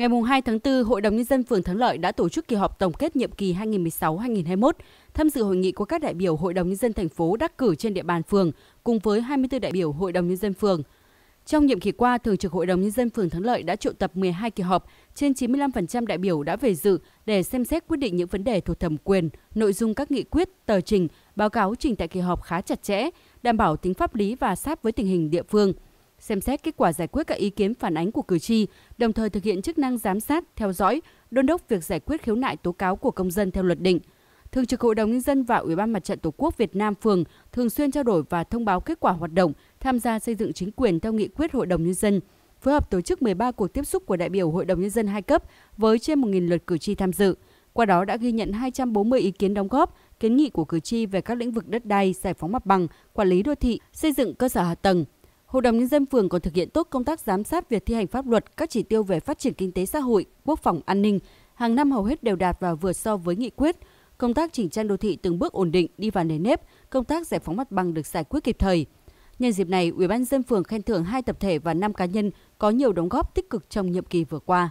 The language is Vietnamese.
Ngày 2 tháng 4, Hội đồng Nhân dân phường Thắng Lợi đã tổ chức kỳ họp tổng kết nhiệm kỳ 2016-2021. Tham dự hội nghị có các đại biểu Hội đồng Nhân dân thành phố đắc cử trên địa bàn phường, cùng với 24 đại biểu Hội đồng Nhân dân phường. Trong nhiệm kỳ qua, Thường trực Hội đồng Nhân dân phường Thắng Lợi đã triệu tập 12 kỳ họp, trên 95% đại biểu đã về dự để xem xét quyết định những vấn đề thuộc thẩm quyền, nội dung các nghị quyết, tờ trình, báo cáo trình tại kỳ họp khá chặt chẽ, đảm bảo tính pháp lý và sát với tình hình địa phương – xem xét kết quả giải quyết các ý kiến phản ánh của cử tri, đồng thời thực hiện chức năng giám sát, theo dõi, đôn đốc việc giải quyết khiếu nại tố cáo của công dân theo luật định. Thường trực Hội đồng nhân dân và Ủy ban Mặt trận Tổ quốc Việt Nam phường thường xuyên trao đổi và thông báo kết quả hoạt động, tham gia xây dựng chính quyền theo nghị quyết Hội đồng nhân dân, phối hợp tổ chức 13 cuộc tiếp xúc của đại biểu Hội đồng nhân dân hai cấp với trên 1.000 lượt cử tri tham dự. Qua đó đã ghi nhận 240 ý kiến đóng góp, kiến nghị của cử tri về các lĩnh vực đất đai, giải phóng mặt bằng, quản lý đô thị, xây dựng cơ sở hạ tầng, Hội đồng Nhân dân phường còn thực hiện tốt công tác giám sát việc thi hành pháp luật, các chỉ tiêu về phát triển kinh tế xã hội, quốc phòng an ninh, hàng năm hầu hết đều đạt và vượt so với nghị quyết. Công tác chỉnh trang đô thị từng bước ổn định, đi vào nề nếp, công tác giải phóng mặt bằng được giải quyết kịp thời. Nhân dịp này, Ủy ban dân phường khen thưởng hai tập thể và 5 cá nhân có nhiều đóng góp tích cực trong nhiệm kỳ vừa qua.